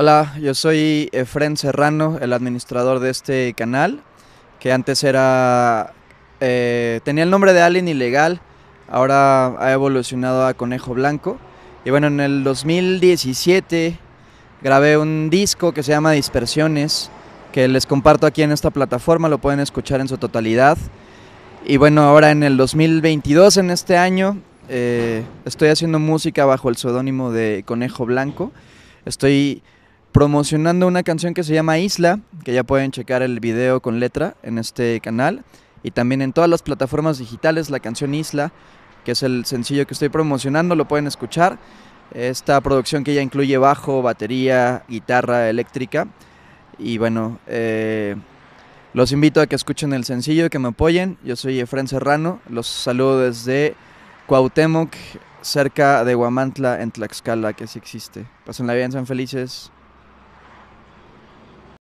Hola, yo soy Efren Serrano, el administrador de este canal, que antes era... Eh, tenía el nombre de Alien Ilegal, ahora ha evolucionado a Conejo Blanco. Y bueno, en el 2017 grabé un disco que se llama Dispersiones, que les comparto aquí en esta plataforma, lo pueden escuchar en su totalidad. Y bueno, ahora en el 2022, en este año, eh, estoy haciendo música bajo el seudónimo de Conejo Blanco. Estoy promocionando una canción que se llama Isla, que ya pueden checar el video con letra en este canal y también en todas las plataformas digitales la canción Isla, que es el sencillo que estoy promocionando, lo pueden escuchar. Esta producción que ya incluye bajo, batería, guitarra eléctrica. Y bueno, eh, los invito a que escuchen el sencillo, que me apoyen. Yo soy Efren Serrano, los saludo desde Cuauhtémoc, cerca de Huamantla, en Tlaxcala, que sí existe. Pasen la vida, sean felices.